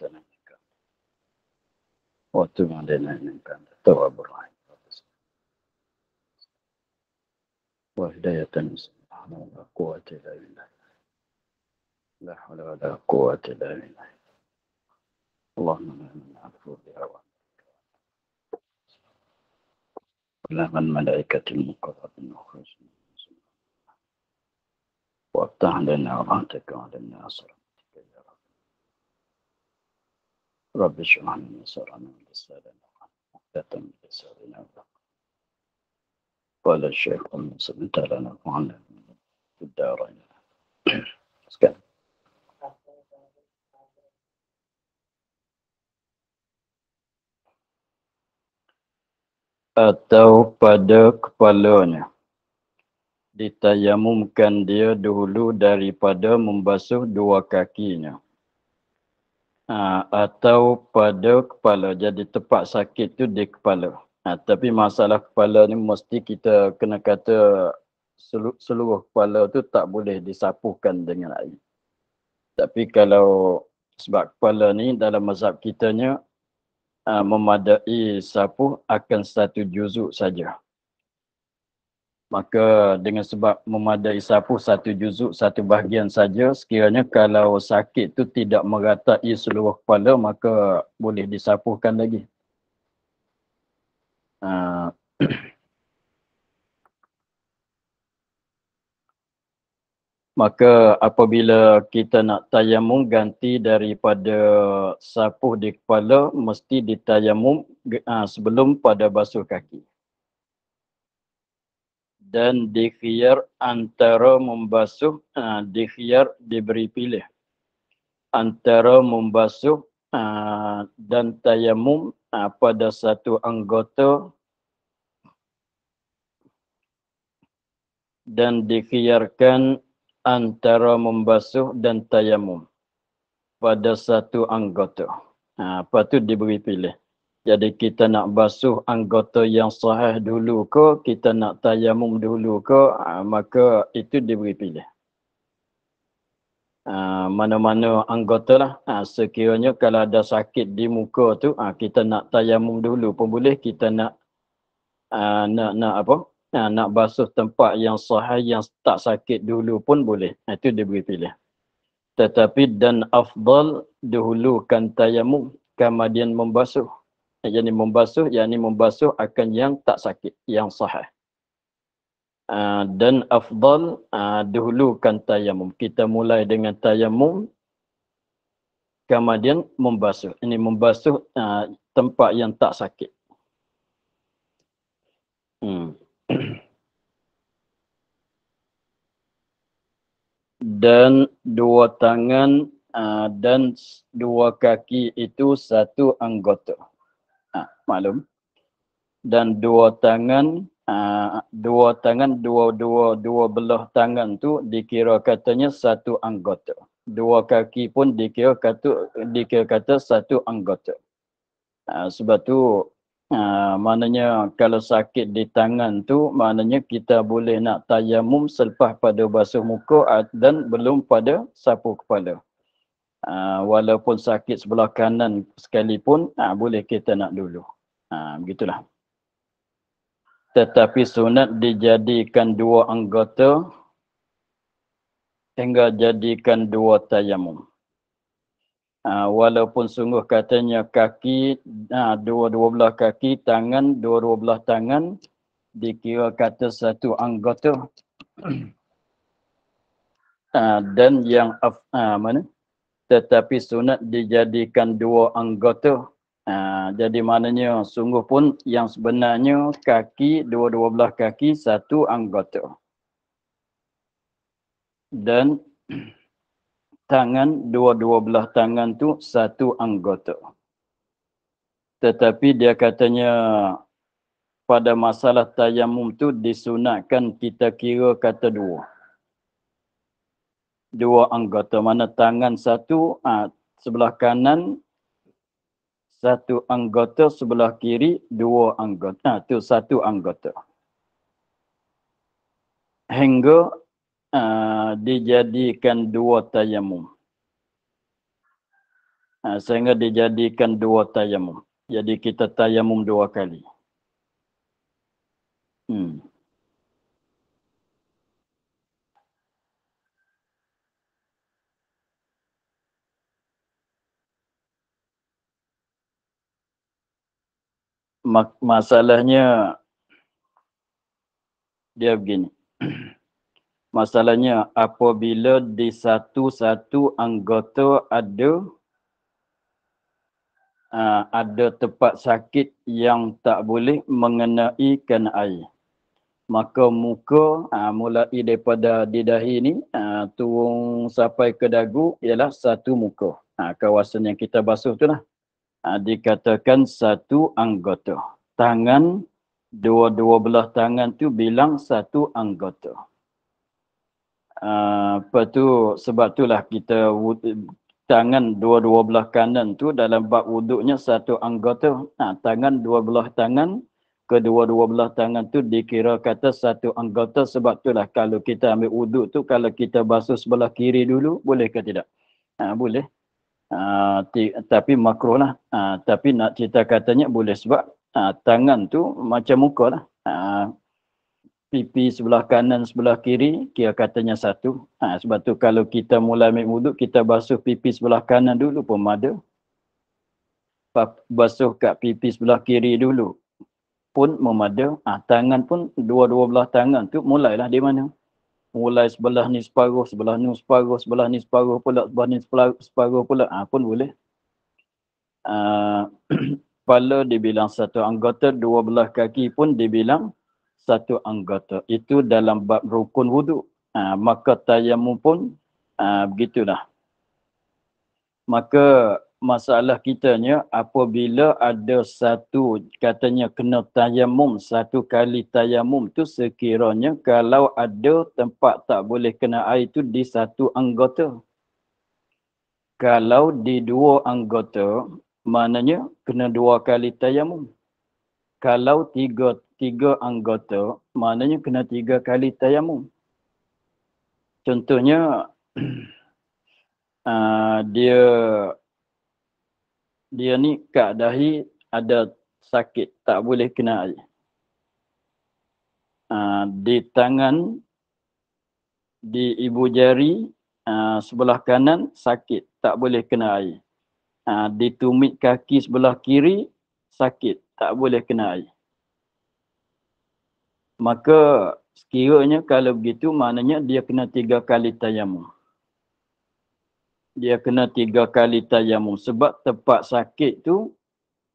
سلامك واتم علينا انك انت التواب الرحيم وهداية سبحان ولا قوة إلا بالله لا حول ولا قوة إلا بالله اللهم لا من عفو بأوامرك ولا من ملائكة المقربين وخرج وافتح لنا رحمتك وعلى الناصر رب اشرح لي صدري ويسر لي امري قال الشيخ ام سلمت لنا وعنا في الدارين atau pada kepalanya. Ditayamumkan dia dahulu daripada membasuh dua kakinya. Ha, atau pada kepala. Jadi tempat sakit tu di kepala. Ha, tapi masalah kepala ni mesti kita kena kata seluruh, seluruh kepala tu tak boleh disapuhkan dengan air. Tapi kalau sebab kepala ni dalam mazhab kitanya uh, memadai sapu akan satu juzuk saja maka dengan sebab memadai sapu satu juzuk satu bahagian saja sekiranya kalau sakit tu tidak meratai seluruh kepala maka boleh disapuhkan lagi ha. maka apabila kita nak tayamum ganti daripada sapu di kepala mesti ditayamum ha, sebelum pada basuh kaki dan dikhiar antara membasuh uh, eh, dikhiar diberi pilih antara membasuh uh, dan tayamum uh, pada satu anggota dan dikhiarkan antara membasuh dan tayamum pada satu anggota. Ha, lepas tu diberi pilih. Jadi kita nak basuh anggota yang sahih dulu ke, kita nak tayamum dulu ke, ah, maka itu diberi pilih. Ah, mana-mana anggota lah, ah, sekiranya kalau ada sakit di muka tu, kita nak tayamum dulu pun boleh, kita nak nak, nak apa, nak basuh tempat yang sahih yang tak sakit dulu pun boleh. Itu diberi pilih. Tetapi dan afdal dahulukan tayamum kemudian membasuh yang ni membasuh, yang ni membasuh akan yang tak sakit, yang sahih. Uh, dan afdal uh, ah, dahulukan tayamum. Kita mulai dengan tayamum kemudian membasuh. Ini membasuh uh, tempat yang tak sakit. Hmm. dan dua tangan uh, dan dua kaki itu satu anggota. Ha, maklum dan dua tangan ha, dua tangan dua dua dua belah tangan tu dikira katanya satu anggota dua kaki pun dikira kata dikira kata satu anggota ha, sebab tu maknanya kalau sakit di tangan tu maknanya kita boleh nak tayamum selepas pada basuh muka dan belum pada sapu kepala Ah, walaupun sakit sebelah kanan sekalipun ha, boleh kita nak dulu. Ha, begitulah. Tetapi sunat dijadikan dua anggota hingga jadikan dua tayamum. Ha, walaupun sungguh katanya kaki, ha, dua-dua belah kaki, tangan, dua-dua belah tangan dikira kata satu anggota. ha, dan yang af, ha, mana? tetapi sunat dijadikan dua anggota. Ha, jadi maknanya sungguh pun yang sebenarnya kaki, dua-dua belah kaki satu anggota. Dan tangan, dua-dua belah tangan tu satu anggota. Tetapi dia katanya pada masalah tayamum tu disunatkan kita kira kata dua dua anggota mana tangan satu ha, sebelah kanan satu anggota sebelah kiri dua anggota ha, tu satu anggota hingga uh, dijadikan dua tayamum ha, sehingga dijadikan dua tayamum jadi kita tayamum dua kali hmm masalahnya dia begini masalahnya apabila di satu-satu anggota ada uh, ada tempat sakit yang tak boleh mengenai kan air maka muka uh, mulai daripada di dahi ni uh, turun sampai ke dagu ialah satu muka uh, kawasan yang kita basuh tu lah Ah, dikatakan satu anggota. Tangan, dua-dua belah tangan tu bilang satu anggota. Uh, apa tu, sebab itulah kita tangan dua-dua belah kanan tu dalam bab wuduknya satu anggota. Nah, tangan dua belah tangan, kedua-dua belah tangan tu dikira kata satu anggota sebab itulah kalau kita ambil wuduk tu kalau kita basuh sebelah kiri dulu boleh ke tidak? Ha, boleh uh, tapi makruh lah. Uh, tapi nak cerita katanya boleh sebab uh, tangan tu macam muka lah. Uh, pipi sebelah kanan sebelah kiri kira katanya satu. Ha, sebab tu kalau kita mula ambil wuduk kita basuh pipi sebelah kanan dulu pun ada. Basuh kat pipi sebelah kiri dulu pun memada. Ah tangan pun dua-dua belah tangan tu mulailah di mana mulai sebelah ni separuh, sebelah ni separuh, sebelah ni separuh pula, sebelah ni separuh pula, ha, pun boleh. Ah, kepala dibilang satu anggota, dua belah kaki pun dibilang satu anggota. Itu dalam bab rukun wudhu. Uh, ah, maka tayamu pun uh, begitulah. Maka masalah kitanya apabila ada satu katanya kena tayamum satu kali tayamum tu sekiranya kalau ada tempat tak boleh kena air tu di satu anggota kalau di dua anggota maknanya kena dua kali tayamum kalau tiga tiga anggota maknanya kena tiga kali tayamum contohnya uh, dia dia ni kat dahi ada sakit tak boleh kena air. Ha, di tangan di ibu jari ha, sebelah kanan sakit tak boleh kena air. Ha, di tumit kaki sebelah kiri sakit tak boleh kena air. Maka sekiranya kalau begitu maknanya dia kena tiga kali tayamum dia kena tiga kali tayamum sebab tempat sakit tu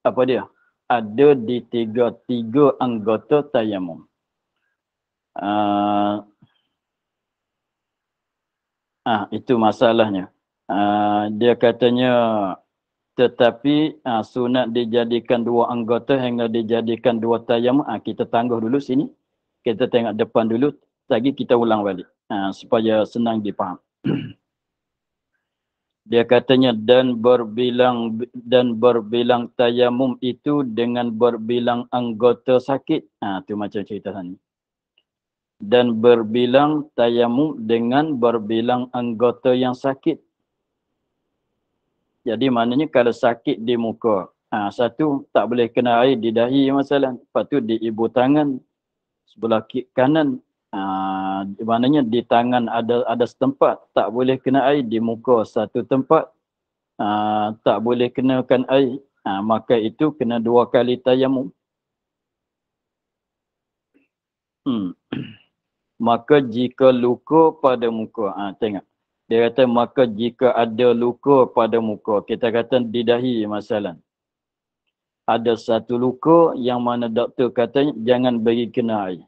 apa dia ada di tiga tiga anggota tayamum uh, ah, ah itu masalahnya uh, dia katanya tetapi uh, sunat dijadikan dua anggota hingga dijadikan dua tayamum uh, kita tangguh dulu sini kita tengok depan dulu lagi kita ulang balik uh, supaya senang dipaham dia katanya dan berbilang dan berbilang tayamum itu dengan berbilang anggota sakit ah ha, tu macam cerita sana dan berbilang tayamum dengan berbilang anggota yang sakit jadi maknanya kalau sakit di muka ah ha, satu tak boleh kena air di dahi masalah lepas tu di ibu tangan sebelah kanan Uh, maknanya di tangan ada ada setempat tak boleh kena air di muka satu tempat uh, tak boleh kenakan air uh, maka itu kena dua kali tayamum hmm. maka jika luka pada muka ha, uh, tengok dia kata maka jika ada luka pada muka kita kata di dahi masalah ada satu luka yang mana doktor katanya jangan bagi kena air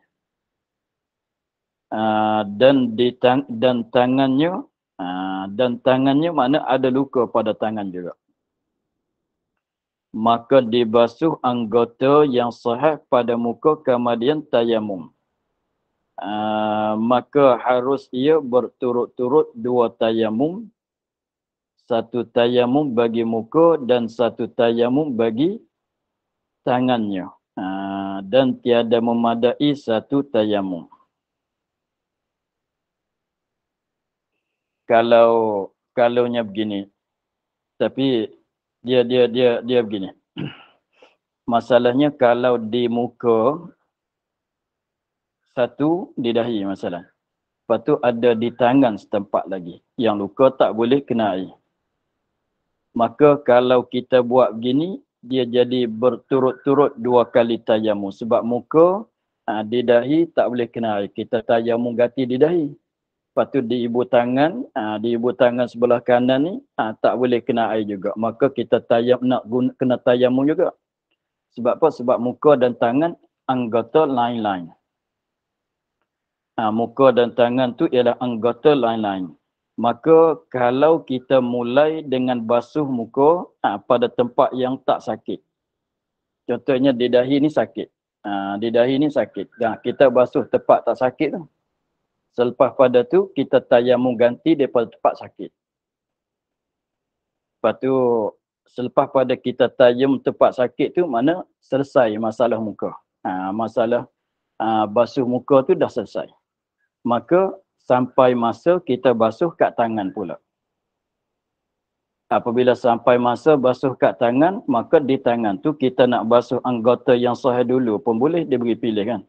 Ah, dan di tang, dan tangannya uh, dan tangannya makna ada luka pada tangan juga maka dibasuh anggota yang sehat pada muka kemudian tayamum uh, ah, maka harus ia berturut-turut dua tayamum satu tayamum bagi muka dan satu tayamum bagi tangannya uh, dan tiada memadai satu tayamum kalau kalaunya begini tapi dia dia dia dia begini masalahnya kalau di muka satu di dahi masalah lepas tu ada di tangan setempat lagi yang luka tak boleh kena air maka kalau kita buat begini dia jadi berturut-turut dua kali tayamu sebab muka ha, di dahi tak boleh kena air kita tayamu ganti di dahi lepas tu di ibu tangan uh, di ibu tangan sebelah kanan ni uh, tak boleh kena air juga maka kita tayam nak guna, kena tayamum juga sebab apa sebab muka dan tangan anggota lain-lain ah, muka dan tangan tu ialah anggota lain-lain maka kalau kita mulai dengan basuh muka uh, pada tempat yang tak sakit contohnya di dahi ni sakit uh, di dahi ni sakit dah kita basuh tempat tak sakit tu Selepas pada tu kita tayamu ganti daripada tempat sakit. Lepas tu selepas pada kita tayam tempat sakit tu mana selesai masalah muka. Ha, masalah ha, basuh muka tu dah selesai. Maka sampai masa kita basuh kat tangan pula. Apabila sampai masa basuh kat tangan, maka di tangan tu kita nak basuh anggota yang sahih dulu pun boleh, dia beri pilih kan.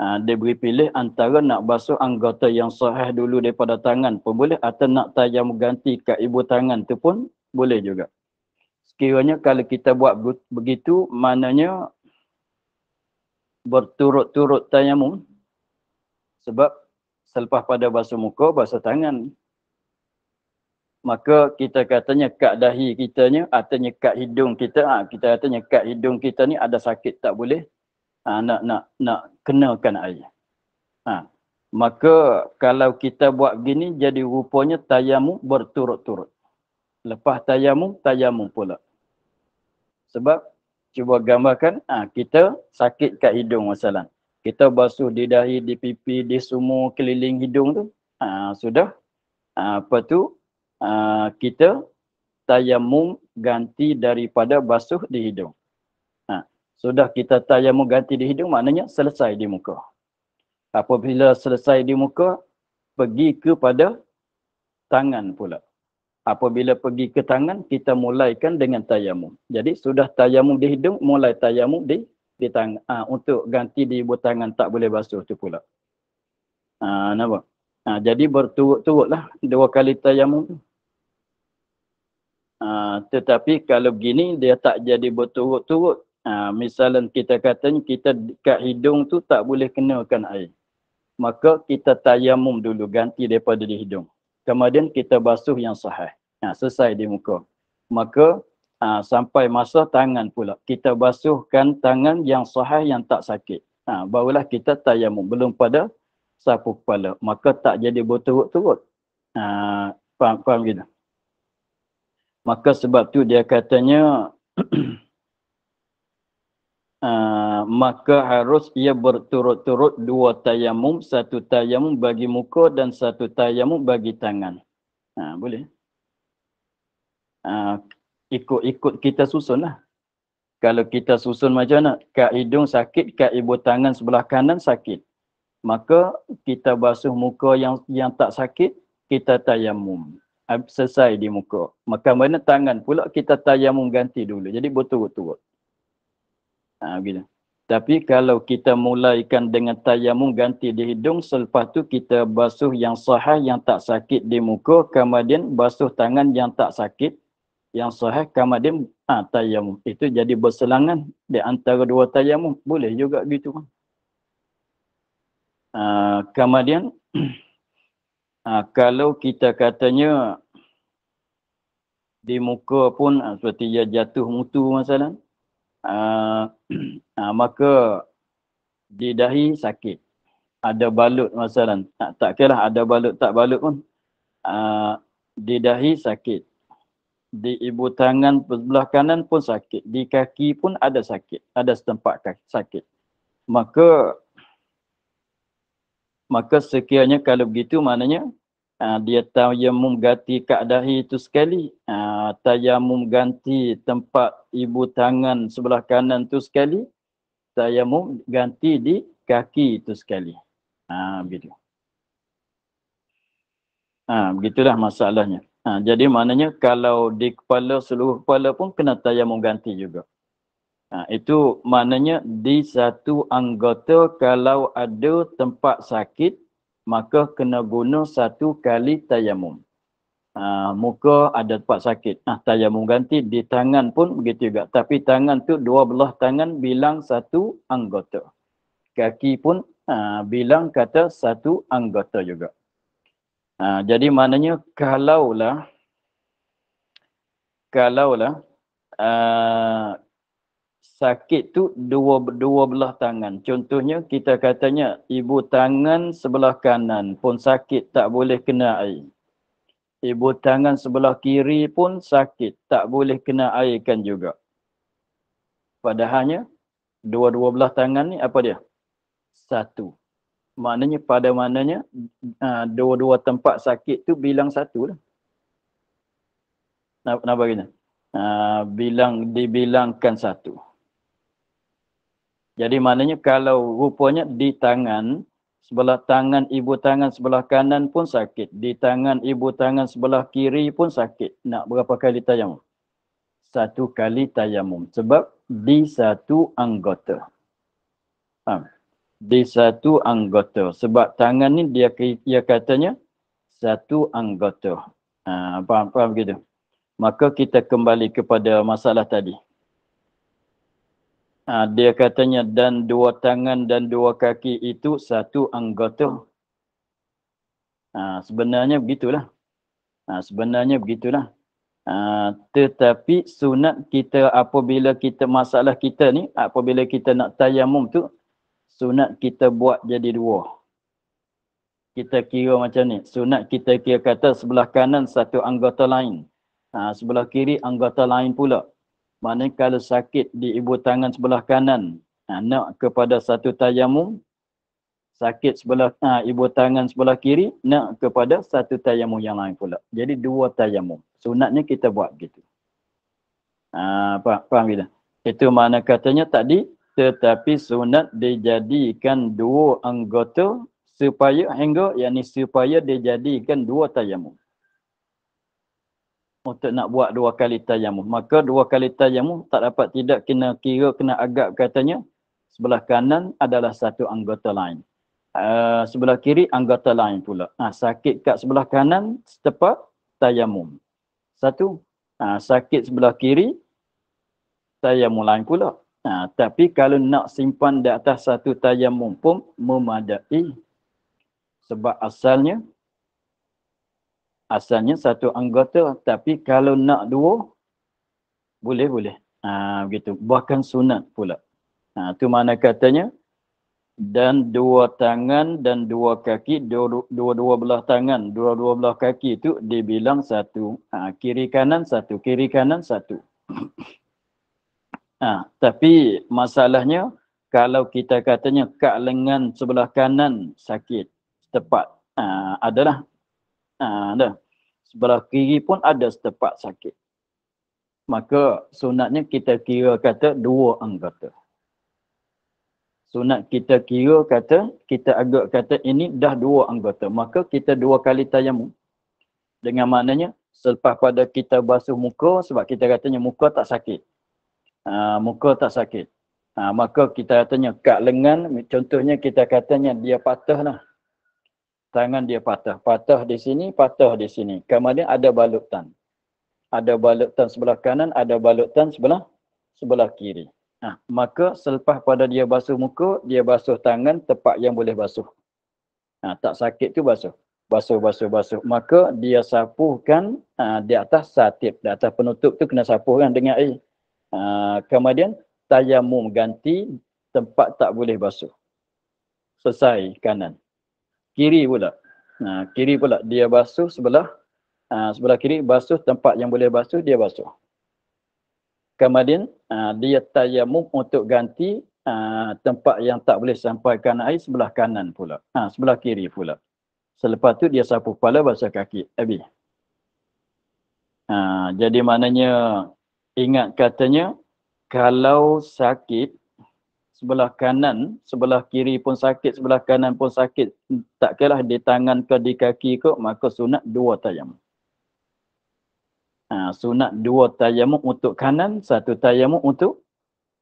Ha, dia beri pilih antara nak basuh anggota yang sahih dulu daripada tangan pun boleh atau nak tayam ganti kat ibu tangan tu pun boleh juga. Sekiranya kalau kita buat begitu, maknanya berturut-turut tayamu sebab selepas pada basuh muka, basuh tangan. Maka kita katanya kat dahi kita ni, atau kat hidung kita, ha, kita katanya kat hidung kita ni ada sakit tak boleh ha, nak nak nak kenakan air. Ha. Maka kalau kita buat begini jadi rupanya tayamum berturut-turut. Lepas tayamum, tayamum pula. Sebab cuba gambarkan ha, kita sakit kat hidung masalah. Kita basuh di dahi, di pipi, di semua keliling hidung tu. Ha, sudah. Ha, apa tu? Ha, kita tayamum ganti daripada basuh di hidung. Sudah kita tayamu ganti di hidung maknanya selesai di muka. Apabila selesai di muka, pergi kepada tangan pula. Apabila pergi ke tangan, kita mulaikan dengan tayamu. Jadi sudah tayamu di hidung, mulai tayamu di, di tangan. Ha, untuk ganti di ibu tangan tak boleh basuh tu pula. Ha, nampak? Ha, jadi berturut-turut lah dua kali tayamu tu. Ha, tetapi kalau begini dia tak jadi berturut-turut Ha, misalnya kita katanya kita dekat hidung tu tak boleh kenakan air. Maka kita tayamum dulu ganti daripada di hidung. Kemudian kita basuh yang sahih. Ha, selesai di muka. Maka ha, sampai masa tangan pula. Kita basuhkan tangan yang sahih yang tak sakit. Ha, barulah kita tayamum. Belum pada sapu kepala. Maka tak jadi berturut-turut. Ha, faham, faham gitu? Maka sebab tu dia katanya Ah, maka harus ia berturut-turut dua tayamum, satu tayamum bagi muka dan satu tayamum bagi tangan. Ha, boleh? Ha, ikut-ikut kita susun lah. Kalau kita susun macam mana? Kak hidung sakit, kak ibu tangan sebelah kanan sakit. Maka kita basuh muka yang yang tak sakit, kita tayamum. Selesai di muka. Maka mana tangan pula kita tayamum ganti dulu. Jadi berturut-turut. Ha, begitu. Tapi kalau kita mulaikan dengan tayamum ganti di hidung, selepas tu kita basuh yang sahih yang tak sakit di muka, kemudian basuh tangan yang tak sakit, yang sahih kemudian ha, tayamum. Itu jadi berselangan di antara dua tayamum. Boleh juga gitu kan. Ha, kemudian, ha, kalau kita katanya di muka pun ha, seperti dia jatuh mutu masalah, uh, uh, maka di dahi sakit ada balut masalah tak tak kira lah, ada balut tak balut pun uh, di dahi sakit di ibu tangan sebelah kanan pun sakit di kaki pun ada sakit ada setempat kaki sakit maka maka sekiranya kalau begitu maknanya Ah, dia tayamum ganti kak dahi itu sekali ha, ah, tayamum ganti tempat ibu tangan sebelah kanan itu sekali tayamum ganti di kaki itu sekali ha, begitu ha, begitulah masalahnya ha, jadi maknanya kalau di kepala seluruh kepala pun kena tayamum ganti juga ha, itu maknanya di satu anggota kalau ada tempat sakit maka kena guna satu kali tayamum. Ha, muka ada tempat sakit. Ha, tayamum ganti di tangan pun begitu juga. Tapi tangan tu dua belah tangan bilang satu anggota. Kaki pun ha, bilang kata satu anggota juga. Ha, jadi maknanya kalaulah kalaulah uh, sakit tu dua dua belah tangan. Contohnya kita katanya ibu tangan sebelah kanan pun sakit tak boleh kena air. Ibu tangan sebelah kiri pun sakit tak boleh kena air kan juga. Padahalnya dua-dua belah tangan ni apa dia? Satu. Maknanya pada mananya ah, dua-dua tempat sakit tu bilang satu lah. Nampak, nampak gini? Ah, bilang dibilangkan satu. Jadi maknanya kalau rupanya di tangan sebelah tangan ibu tangan sebelah kanan pun sakit, di tangan ibu tangan sebelah kiri pun sakit. Nak berapa kali tayamum? Satu kali tayamum sebab di satu anggota. Ha. Di satu anggota sebab tangan ni dia dia katanya satu anggota. Ha, apa faham gitu. Maka kita kembali kepada masalah tadi. Ha, dia katanya dan dua tangan dan dua kaki itu satu anggota. Ha, sebenarnya begitulah. Ha, sebenarnya begitulah. Ha, tetapi sunat kita apabila kita masalah kita ni apabila kita nak tayamum tu sunat kita buat jadi dua. Kita kira macam ni. Sunat kita kira kata sebelah kanan satu anggota lain. Ha, sebelah kiri anggota lain pula kalau sakit di ibu tangan sebelah kanan ha, nak kepada satu tayamum sakit sebelah ha, ibu tangan sebelah kiri nak kepada satu tayamum yang lain pula jadi dua tayamum sunatnya kita buat gitu ha, apa faham bila itu mana katanya tadi tetapi sunat dijadikan dua anggota supaya hingga yakni supaya dijadikan dua tayamum untuk nak buat dua kali tayamum. Maka dua kali tayamum tak dapat tidak kena kira kena agak katanya sebelah kanan adalah satu anggota lain. Uh, sebelah kiri anggota lain pula. Ha, sakit kat sebelah kanan setepat tayamum. Satu, ha, sakit sebelah kiri tayamum lain pula. Ha, tapi kalau nak simpan di atas satu tayamum pun memadai sebab asalnya asalnya satu anggota tapi kalau nak dua boleh boleh ha, begitu bahkan sunat pula ha, tu mana katanya dan dua tangan dan dua kaki dua-dua belah tangan dua-dua belah kaki itu dibilang satu ha, kiri kanan satu kiri kanan satu ha, tapi masalahnya kalau kita katanya kak lengan sebelah kanan sakit tepat ha, adalah ada. Ha, Sebelah kiri pun ada setepat sakit. Maka sunatnya kita kira kata dua anggota. Sunat kita kira kata, kita agak kata ini dah dua anggota. Maka kita dua kali tayamu. Dengan maknanya selepas pada kita basuh muka sebab kita katanya muka tak sakit. Ha, muka tak sakit. Ha, maka kita katanya kat lengan, contohnya kita katanya dia patah lah tangan dia patah. Patah di sini, patah di sini. Kemudian ada balutan. Ada balutan sebelah kanan, ada balutan sebelah sebelah kiri. Ha, maka selepas pada dia basuh muka, dia basuh tangan tempat yang boleh basuh. Ha, tak sakit tu basuh. Basuh, basuh, basuh. Maka dia sapuhkan ha, di atas satip. Di atas penutup tu kena sapuhkan dengan air. Eh? Ha, kemudian tayamum ganti tempat tak boleh basuh. Selesai kanan kiri pula. Ha, kiri pula dia basuh sebelah ha, sebelah kiri basuh tempat yang boleh basuh dia basuh. Kemudian ha, dia tayamum untuk ganti ha, tempat yang tak boleh sampaikan air sebelah kanan pula. Ha, sebelah kiri pula. Selepas tu dia sapu kepala basuh kaki. Abi. Ha, jadi maknanya ingat katanya kalau sakit sebelah kanan, sebelah kiri pun sakit, sebelah kanan pun sakit. Tak kira di tangan ke di kaki ke, maka sunat dua tayamuk. Ha, sunat dua tayamuk untuk kanan, satu tayamuk untuk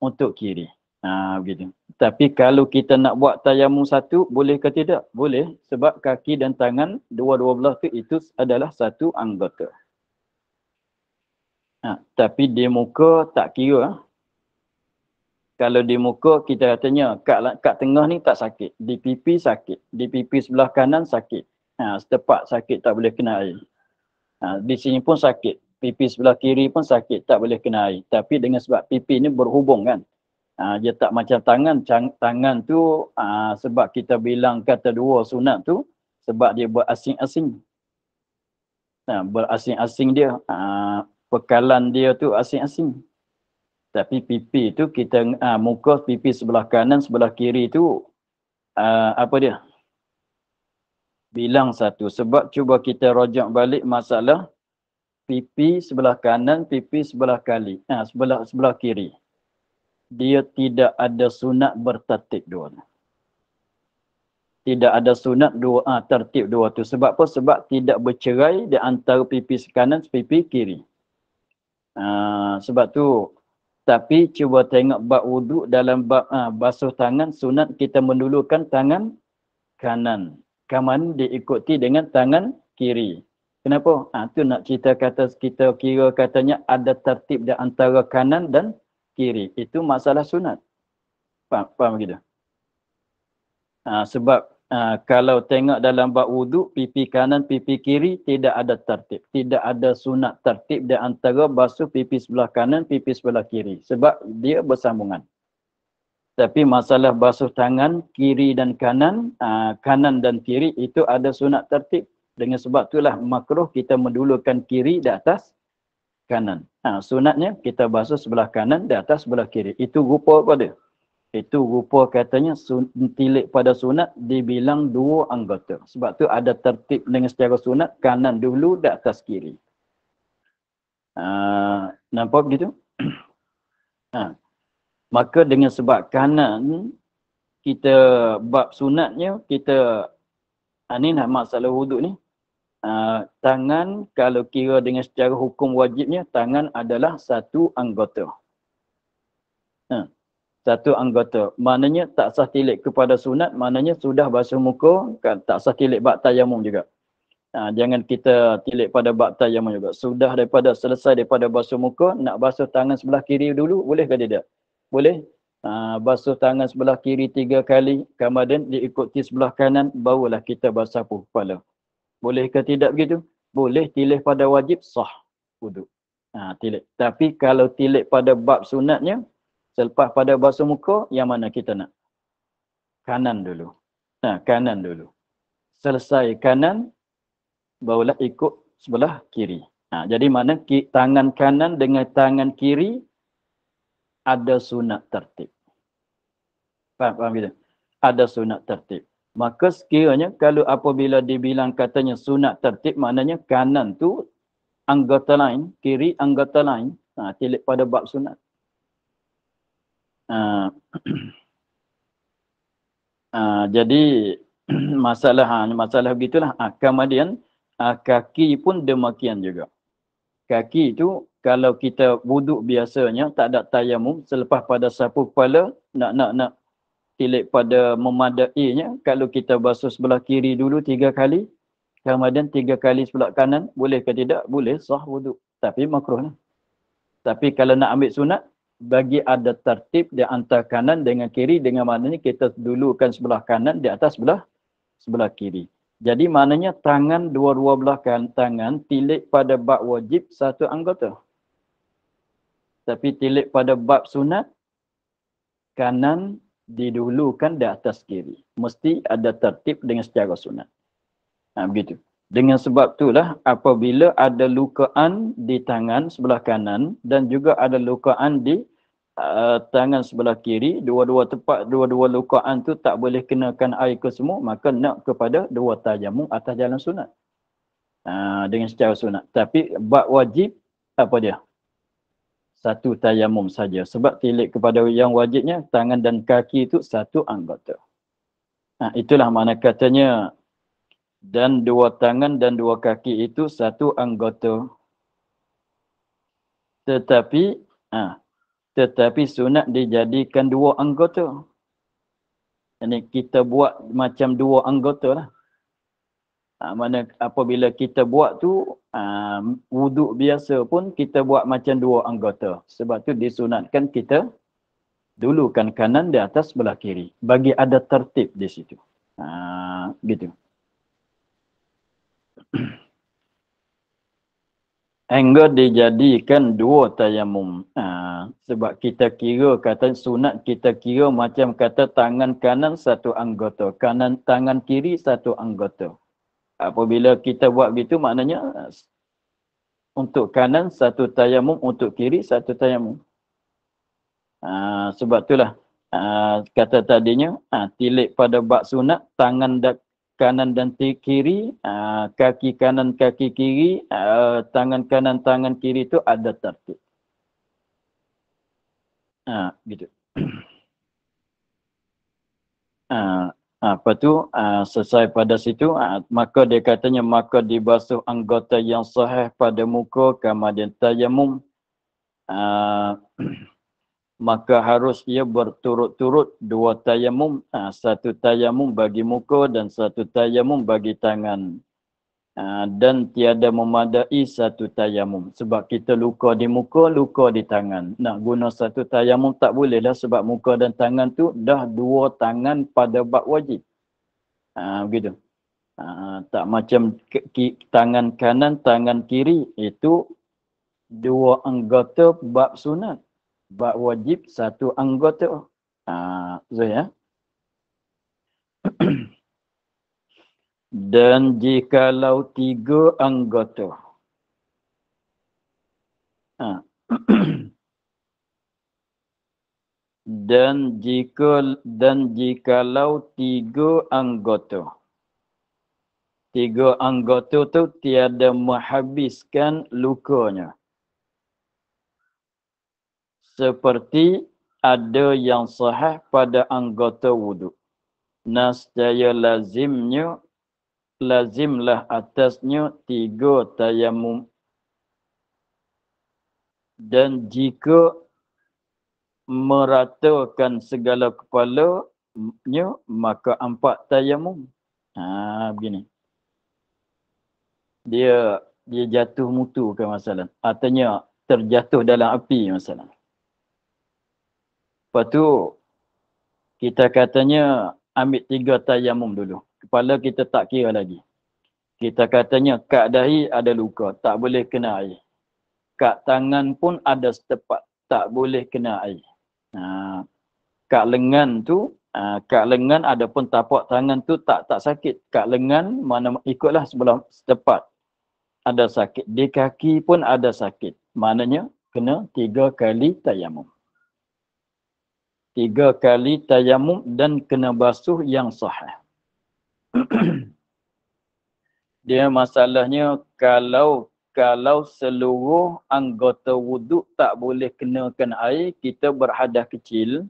untuk kiri. Ha, begitu. Tapi kalau kita nak buat tayamuk satu, boleh ke tidak? Boleh. Sebab kaki dan tangan, dua-dua belah tu itu adalah satu anggota. Ha, tapi di muka tak kira kalau di muka kita katanya kat, kat tengah ni tak sakit di pipi sakit di pipi sebelah kanan sakit ha, setepak sakit tak boleh kena air ha, di sini pun sakit pipi sebelah kiri pun sakit tak boleh kena air tapi dengan sebab pipi ni berhubung kan ha, dia tak macam tangan Cang, tangan tu ha, sebab kita bilang kata dua sunat tu sebab dia berasing-asing ha, berasing-asing dia ha, pekalan dia tu asing-asing tapi pipi tu kita uh, ah, muka pipi sebelah kanan sebelah kiri tu uh, apa dia bilang satu sebab cuba kita rojak balik masalah pipi sebelah kanan pipi sebelah kali uh, sebelah sebelah kiri dia tidak ada sunat bertatik dua tidak ada sunat dua ha, tertib dua tu sebab apa sebab tidak bercerai di antara pipi kanan pipi kiri ha, sebab tu tapi cuba tengok bab wuduk dalam bab ha, basuh tangan sunat kita mendulukan tangan kanan kanan diikuti dengan tangan kiri kenapa ha, tu nak cerita kata kita kira katanya ada tertib di antara kanan dan kiri itu masalah sunat faham, faham begitu. ha, ah, sebab Ha, kalau tengok dalam bab wuduk, pipi kanan, pipi kiri tidak ada tertib. Tidak ada sunat tertib di antara basuh pipi sebelah kanan, pipi sebelah kiri. Sebab dia bersambungan. Tapi masalah basuh tangan kiri dan kanan, aa, ha, kanan dan kiri itu ada sunat tertib. Dengan sebab itulah makruh kita mendulukan kiri di atas kanan. Ha, sunatnya kita basuh sebelah kanan di atas sebelah kiri. Itu rupa apa dia? itu rupa katanya tilik pada sunat dibilang dua anggota. Sebab tu ada tertib dengan secara sunat kanan dulu di atas kiri. Ha, nampak begitu? ha. Maka dengan sebab kanan kita bab sunatnya kita ini ah, lah masalah wuduk ni. Ha, tangan kalau kira dengan secara hukum wajibnya tangan adalah satu anggota. Ha satu anggota. Maknanya tak sah tilik kepada sunat, maknanya sudah basuh muka, kan, tak sah tilik bak tayamum juga. Ha, jangan kita tilik pada bak tayamum juga. Sudah daripada selesai daripada basuh muka, nak basuh tangan sebelah kiri dulu, boleh ke tidak? Boleh. Ha, basuh tangan sebelah kiri tiga kali, kemudian diikuti sebelah kanan, barulah kita basah puh kepala. Boleh ke tidak begitu? Boleh tilik pada wajib, sah. Uduk. Ha, tilik. Tapi kalau tilik pada bab sunatnya, Selepas pada basuh muka, yang mana kita nak? Kanan dulu. Nah, ha, kanan dulu. Selesai kanan, barulah ikut sebelah kiri. Nah, ha, jadi mana ki- tangan kanan dengan tangan kiri ada sunat tertib. Faham, faham kita? Ada sunat tertib. Maka sekiranya kalau apabila dibilang katanya sunat tertib, maknanya kanan tu anggota lain, kiri anggota lain, ha, tilik pada bab sunat uh, jadi masalah ah, masalah gitulah. uh, kemudian uh, kaki pun demikian juga kaki itu kalau kita wuduk biasanya tak ada tayamum selepas pada sapu kepala nak nak nak tilik pada memadainya kalau kita basuh sebelah kiri dulu tiga kali kemudian tiga kali sebelah kanan boleh ke tidak boleh sah wuduk tapi makruh tapi kalau nak ambil sunat bagi ada tertib di antara kanan dengan kiri dengan maknanya kita dulukan sebelah kanan di atas sebelah sebelah kiri. Jadi maknanya tangan dua-dua belah kanan tangan tilik pada bab wajib satu anggota. Tapi tilik pada bab sunat kanan didulukan di atas kiri. Mesti ada tertib dengan secara sunat. Ha, begitu. Dengan sebab itulah apabila ada lukaan di tangan sebelah kanan dan juga ada lukaan di uh, tangan sebelah kiri, dua-dua tempat, dua-dua lukaan tu tak boleh kenakan air ke semua, maka nak kepada dua tajamu atas jalan sunat. Uh, dengan secara sunat. Tapi bab wajib apa dia? Satu tayamum saja. Sebab tilik kepada yang wajibnya, tangan dan kaki itu satu anggota. Ha, itulah mana katanya dan dua tangan dan dua kaki itu satu anggota. Tetapi ah tetapi sunat dijadikan dua anggota. Ini kita buat macam dua anggota lah. Ha, mana apabila kita buat tu ha, wuduk biasa pun kita buat macam dua anggota. Sebab tu disunatkan kita dulukan kanan di atas belah kiri. Bagi ada tertib di situ. Ha, gitu. hingga dijadikan dua tayamum. Ha, sebab kita kira kata sunat kita kira macam kata tangan kanan satu anggota, kanan tangan kiri satu anggota. Apabila kita buat begitu maknanya untuk kanan satu tayamum, untuk kiri satu tayamum. Ha, sebab itulah ha, kata tadinya ha, tilik pada bak sunat tangan dan kanan dan kiri, ah, kaki kanan, kaki kiri, ah, tangan kanan, tangan kiri itu ada tertib. Ha, gitu. Ha, apa tu ha, selesai pada situ ha, maka dia katanya maka dibasuh anggota yang sahih pada muka kemudian tayamum ha, maka harus ia berturut-turut dua tayamum, ha, satu tayamum bagi muka dan satu tayamum bagi tangan. Ha, dan tiada memadai satu tayamum. Sebab kita luka di muka, luka di tangan. Nak guna satu tayamum tak bolehlah sebab muka dan tangan tu dah dua tangan pada bab wajib. Ha, begitu. Ha, tak macam k- k- tangan kanan, tangan kiri itu dua anggota bab sunat. Bak wajib satu anggota ah uh, ya dan jikalau tiga anggota ah uh. dan jika dan jikalau tiga anggota tiga anggota tu tiada menghabiskan lukanya seperti ada yang sahih pada anggota wudhu. Nascaya lazimnya, lazimlah atasnya tiga tayamum. Dan jika meratakan segala kepalanya, maka empat tayamum. Ha, begini. Dia dia jatuh mutu ke masalah. Artinya terjatuh dalam api masalah. Lepas tu kita katanya ambil tiga tayamum dulu. Kepala kita tak kira lagi. Kita katanya kat dahi ada luka, tak boleh kena air. Kat tangan pun ada setepat, tak boleh kena air. Ha, kat lengan tu, ha, kat lengan ada pun tapak tangan tu tak tak sakit. Kat lengan mana ikutlah sebelah setepat ada sakit. Di kaki pun ada sakit. Maknanya kena tiga kali tayamum tiga kali tayamum dan kena basuh yang sahih. Dia masalahnya kalau kalau seluruh anggota wuduk tak boleh kenakan air, kita berhadah kecil.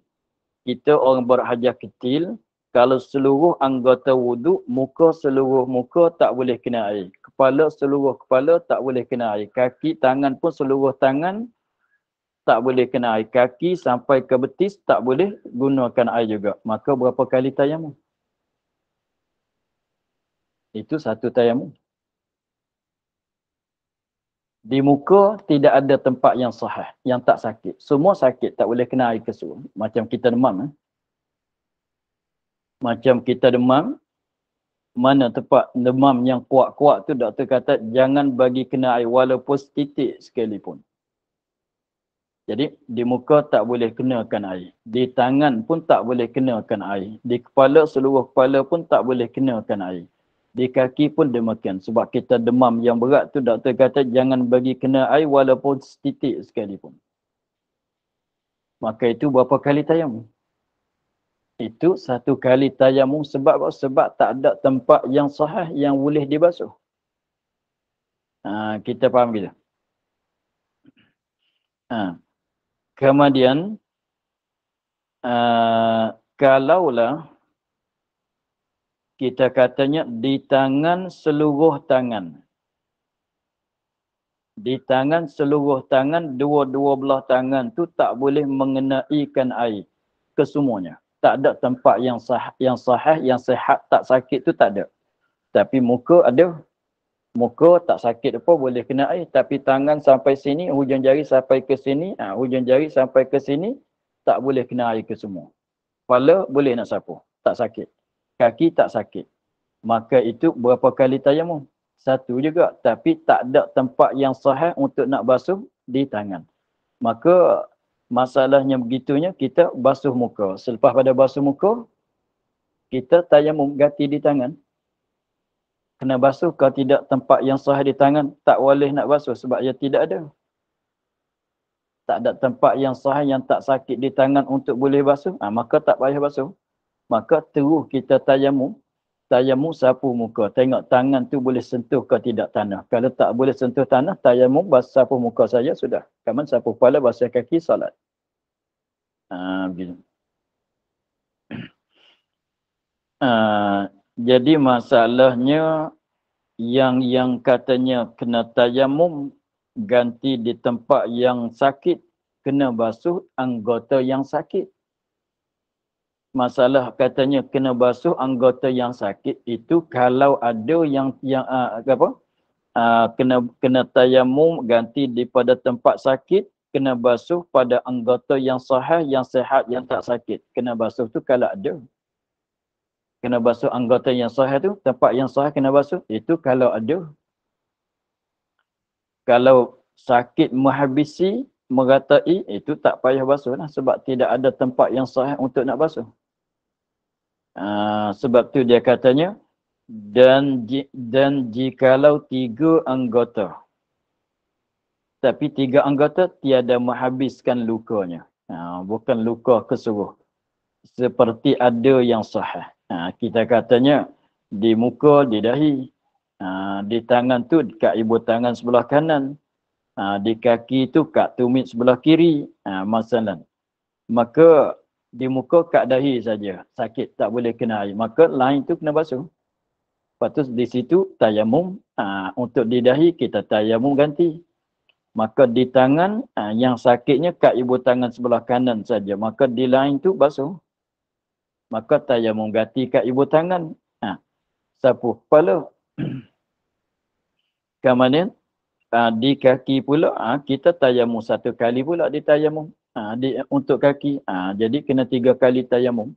Kita orang berhadah kecil. Kalau seluruh anggota wuduk, muka seluruh muka tak boleh kena air. Kepala seluruh kepala tak boleh kena air. Kaki tangan pun seluruh tangan tak boleh kena air kaki sampai ke betis tak boleh gunakan air juga maka berapa kali tayamum itu satu tayamum di muka tidak ada tempat yang sahih yang tak sakit semua sakit tak boleh kena air kesu macam kita demam eh? macam kita demam mana tempat demam yang kuat-kuat tu doktor kata jangan bagi kena air walaupun setitik sekalipun jadi di muka tak boleh kenakan air. Di tangan pun tak boleh kenakan air. Di kepala seluruh kepala pun tak boleh kenakan air. Di kaki pun demikian. Sebab kita demam yang berat tu doktor kata jangan bagi kena air walaupun setitik sekalipun. Maka itu berapa kali tayamu? Itu satu kali tayamu sebab sebab tak ada tempat yang sahih yang boleh dibasuh. Ha, kita faham gitu. Ha. Kemudian uh, kalaulah kita katanya di tangan seluruh tangan. Di tangan seluruh tangan, dua-dua belah tangan tu tak boleh mengenaikan air. Kesemuanya. Tak ada tempat yang sah yang sahih, yang sehat, tak sakit tu tak ada. Tapi muka ada, muka tak sakit pun boleh kena air tapi tangan sampai sini hujung jari sampai ke sini ha, hujung jari sampai ke sini tak boleh kena air ke semua kepala boleh nak sapu tak sakit kaki tak sakit maka itu berapa kali tayamum satu juga tapi tak ada tempat yang sahih untuk nak basuh di tangan maka masalahnya begitunya kita basuh muka selepas pada basuh muka kita tayamum ganti di tangan kena basuh kalau tidak tempat yang sah di tangan tak boleh nak basuh sebab ia tidak ada tak ada tempat yang sah yang tak sakit di tangan untuk boleh basuh ha, maka tak payah basuh maka terus kita tayamu tayamu sapu muka tengok tangan tu boleh sentuh ke tidak tanah kalau tak boleh sentuh tanah tayamu basuh sapu muka saja sudah kaman sapu kepala basuh kaki salat ha, Uh, Jadi masalahnya yang yang katanya kena tayamum ganti di tempat yang sakit kena basuh anggota yang sakit. Masalah katanya kena basuh anggota yang sakit itu kalau ada yang yang uh, apa? Uh, kena kena tayamum ganti di pada tempat sakit kena basuh pada anggota yang sahih yang sehat yang tak sakit. Kena basuh tu kalau ada kena basuh anggota yang sahih tu, tempat yang sahih kena basuh, itu kalau ada kalau sakit menghabisi meratai, itu tak payah basuh lah sebab tidak ada tempat yang sahih untuk nak basuh. Uh, sebab tu dia katanya dan dan jikalau tiga anggota tapi tiga anggota tiada menghabiskan lukanya. Uh, bukan luka kesuruh. Seperti ada yang sahih ha, kita katanya di muka, di dahi, ha, di tangan tu kat ibu tangan sebelah kanan, ha, di kaki tu kat tumit sebelah kiri, ha, masalah. Maka di muka kat dahi saja sakit tak boleh kena air. Maka lain tu kena basuh. Lepas tu di situ tayamum ha, untuk di dahi kita tayamum ganti. Maka di tangan ha, yang sakitnya kat ibu tangan sebelah kanan saja. Maka di lain tu basuh maka tayamum ganti kat ibu tangan ha. sapu kepala kemudian ha, di kaki pula ha, kita tayamum satu kali pula di tayamum ha, di, untuk kaki ha, jadi kena tiga kali tayamum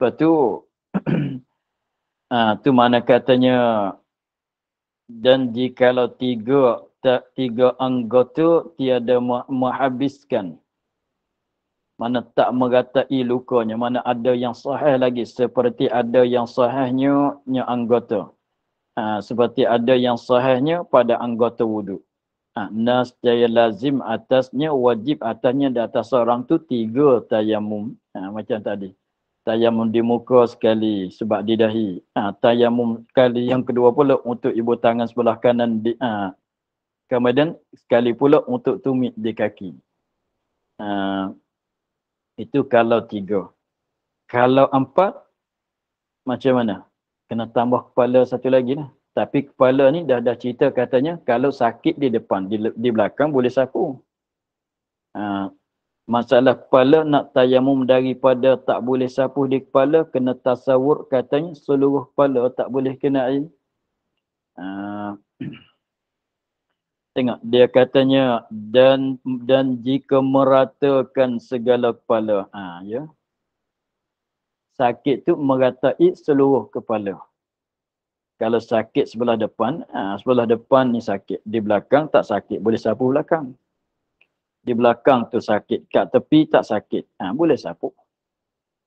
lepas tu ha, tu mana katanya dan jikalau tiga tiga anggota tiada menghabiskan mana tak meratai lukanya mana ada yang sahih lagi seperti ada yang sahihnya nya anggota ha, seperti ada yang sahihnya pada anggota wudhu. ha, nas daya lazim atasnya wajib atasnya di atas seorang tu tiga tayamum ha, macam tadi tayamum di muka sekali sebab di dahi ha, tayamum sekali yang kedua pula untuk ibu tangan sebelah kanan di ha, kemudian sekali pula untuk tumit di kaki ha, itu kalau tiga. Kalau empat, macam mana? Kena tambah kepala satu lagi lah. Tapi kepala ni dah dah cerita katanya kalau sakit di depan, di, di belakang boleh sapu. Ha, masalah kepala nak tayamum daripada tak boleh sapu di kepala, kena tasawur katanya seluruh kepala tak boleh kena air. Ha, Tengok dia katanya dan dan jika meratakan segala kepala. Ha, ya. Sakit tu meratai seluruh kepala. Kalau sakit sebelah depan, ha, sebelah depan ni sakit. Di belakang tak sakit, boleh sapu belakang. Di belakang tu sakit, kat tepi tak sakit. Ha, boleh sapu.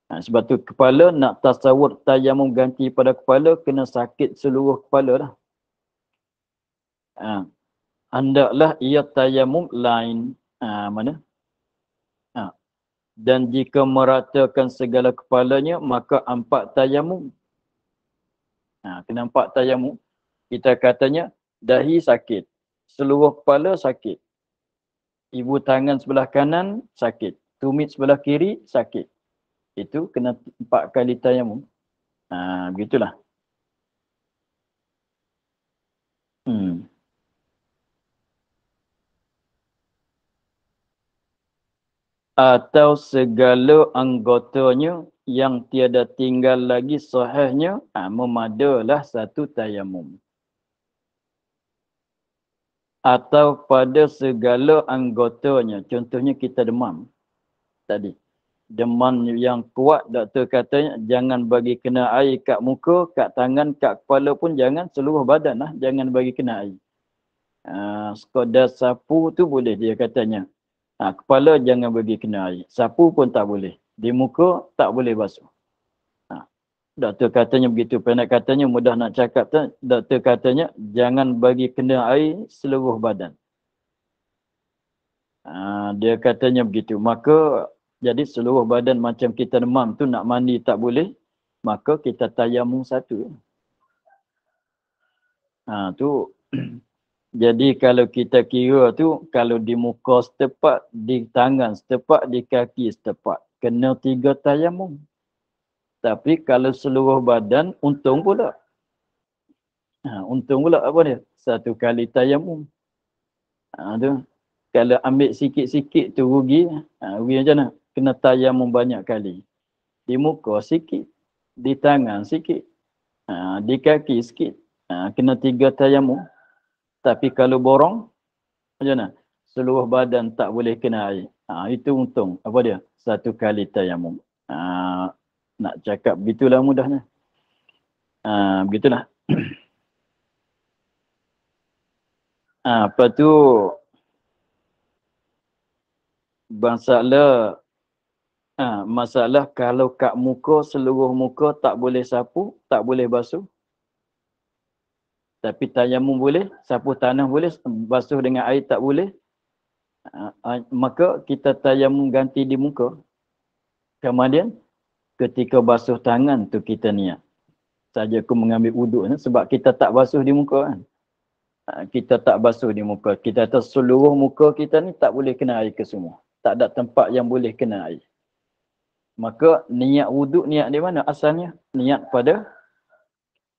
Ha, sebab tu kepala nak tasawur tayamum ganti pada kepala, kena sakit seluruh kepala dah. Ha. Andaklah ia tayamum lain ha, mana ha. dan jika meratakan segala kepalanya maka empat tayamum ha, kena empat tayamum kita katanya dahi sakit seluruh kepala sakit ibu tangan sebelah kanan sakit tumit sebelah kiri sakit itu kena empat kali tayamum ha, begitulah hmm. atau segala anggotanya yang tiada tinggal lagi sahihnya ha, memadalah satu tayamum atau pada segala anggotanya contohnya kita demam tadi demam yang kuat doktor katanya jangan bagi kena air kat muka kat tangan kat kepala pun jangan seluruh badan lah jangan bagi kena air Uh, sekadar sapu tu boleh dia katanya Ha, kepala jangan bagi kena air. Sapu pun tak boleh. Di muka tak boleh basuh. Ha. Doktor katanya begitu. pernah katanya mudah nak cakap. tu. Doktor katanya jangan bagi kena air seluruh badan. Ha, dia katanya begitu. Maka jadi seluruh badan macam kita demam tu nak mandi tak boleh. Maka kita tayamung satu. Ha, tu Jadi kalau kita kira tu, kalau di muka setepat, di tangan setepat, di kaki setepat, kena tiga tayamum. Tapi kalau seluruh badan, untung pula. Ha, untung pula apa dia? Satu kali tayamum. Ha, tu. Kalau ambil sikit-sikit tu rugi, ha, rugi macam mana? Kena tayamum banyak kali. Di muka sikit, di tangan sikit, ha, di kaki sikit, ha, kena tiga tayamum. Tapi kalau borong, macam mana? Seluruh badan tak boleh kena air. Ha, itu untung. Apa dia? Satu kali tayamum. Ha, nak cakap begitulah mudahnya. Ha, begitulah. ha, lepas tu, masalah Ha, masalah kalau kat muka seluruh muka tak boleh sapu, tak boleh basuh. Tapi tayamum boleh, sapu tanah boleh, basuh dengan air tak boleh. Uh, uh, maka kita tayamum ganti di muka. Kemudian ketika basuh tangan tu kita niat. Saja aku mengambil uduk ni sebab kita tak basuh di muka kan. Uh, kita tak basuh di muka. Kita atas seluruh muka kita ni tak boleh kena air ke semua. Tak ada tempat yang boleh kena air. Maka niat wuduk niat di mana asalnya? Niat pada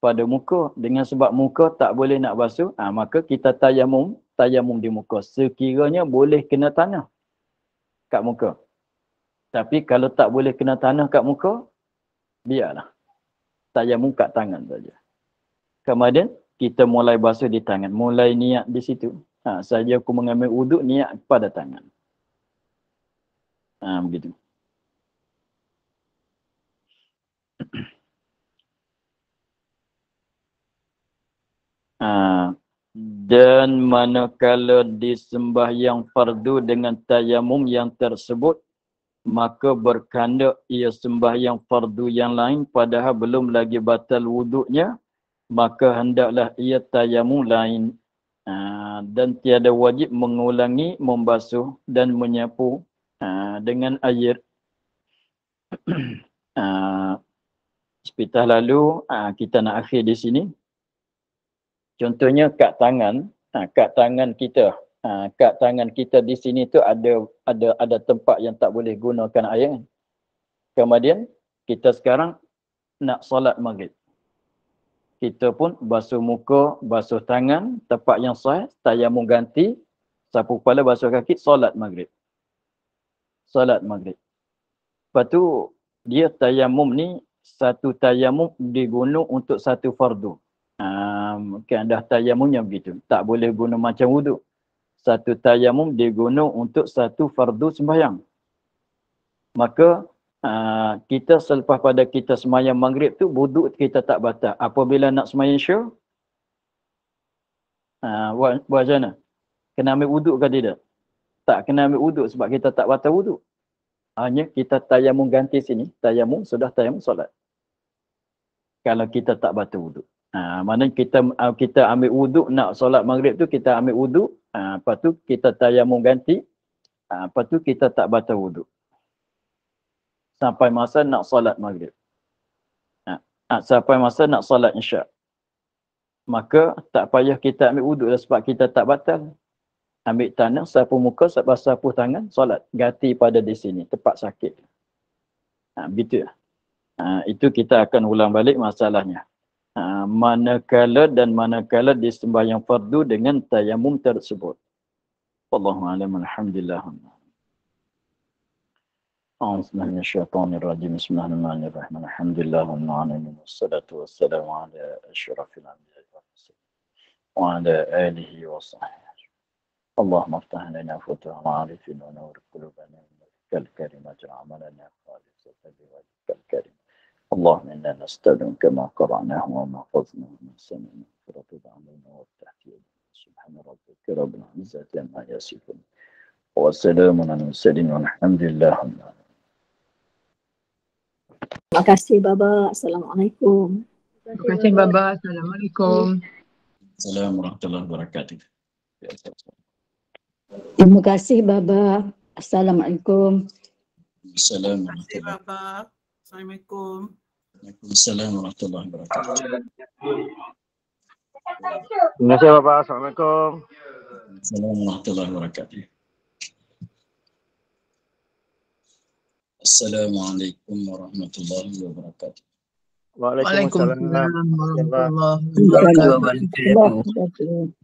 pada muka dengan sebab muka tak boleh nak basuh ha, maka kita tayamum tayamum di muka sekiranya boleh kena tanah kat muka tapi kalau tak boleh kena tanah kat muka biarlah tayamum kat tangan saja kemudian kita mulai basuh di tangan mulai niat di situ ha, saja aku mengambil uduk niat pada tangan ha, begitu Ha. Dan manakala disembah yang fardu dengan tayamum yang tersebut, maka berkanda ia sembah yang fardu yang lain padahal belum lagi batal wuduknya, maka hendaklah ia tayamum lain. Ha. Dan tiada wajib mengulangi, membasuh dan menyapu ha. dengan air. ha. Sepitah lalu, ha, kita nak akhir di sini. Contohnya kad tangan, ha, kad tangan kita. Ha, kad tangan kita di sini tu ada ada ada tempat yang tak boleh gunakan air kan. Kemudian kita sekarang nak solat maghrib. Kita pun basuh muka, basuh tangan, tempat yang sah, tayamu ganti, sapu kepala, basuh kaki, solat maghrib. Solat maghrib. Lepas tu dia tayamum ni satu tayamum digunakan untuk satu fardu. Haa um, keadaan tayamumnya begitu. Tak boleh guna macam wuduk. Satu tayamum diguna untuk satu fardu sembahyang. Maka uh, kita selepas pada kita sembahyang maghrib tu, wuduk kita tak batal. Apabila nak sembahyang syur, uh, ah, buat macam mana? Kena ambil wuduk ke tidak? Tak kena ambil wuduk sebab kita tak batal wuduk. Hanya kita tayamum ganti sini. Tayamum sudah tayamum solat. Kalau kita tak batal wuduk. Ha, mana kita ah, kita ambil wuduk nak solat maghrib tu kita ambil wuduk. Ha, lepas tu kita tayamum ganti. Ha, lepas tu kita tak batal wuduk. Sampai masa nak solat maghrib. Ha, ha, sampai masa nak solat insya' maka tak payah kita ambil wuduk dah sebab kita tak batal. Ambil tanah, sapu muka, sapu, sapu tangan, solat. Ganti pada di sini, tempat sakit. Ha, begitu ya. Ha, itu kita akan ulang balik masalahnya. Ha, manakala dan manakala di sembahyang fardu dengan tayamum tersebut. Wallahu a'lam alhamdulillah. Bismillahirrahmanirrahim. Bismillahirrahmanirrahim. Alhamdulillah wa na'amin. Assalatu wassalamu ala asyrafil anbiya'i wa rasulih. Wa ala alihi wa sahbihi. Allahumma aftah lana futuha ma'arifin wa nawwir qulubana min kal karimati amalana khalisatan li wajhika al-karim. اللهم إنا نستعلم كما قرأناه وما حفظناه من سمعناه فرتب علينا وافتح في سبحان ربك رب العزة عما يصفون وسلام على المرسلين والحمد لله رب العالمين. Terima kasih Baba. Assalamualaikum. Terima kasih Baba. Assalamualaikum. Assalamualaikum warahmatullahi wabarakatuh. Terima kasih Baba. Assalamualaikum. Assalamualaikum. Terima kasih Baba. Assalamualaikum. Assalamualaikum warahmatullahi wabarakatuh. Terima kasih Bapak. Assalamualaikum. Assalamualaikum warahmatullahi wabarakatuh. Assalamualaikum warahmatullahi wabarakatuh. Waalaikumsalam warahmatullahi wabarakatuh.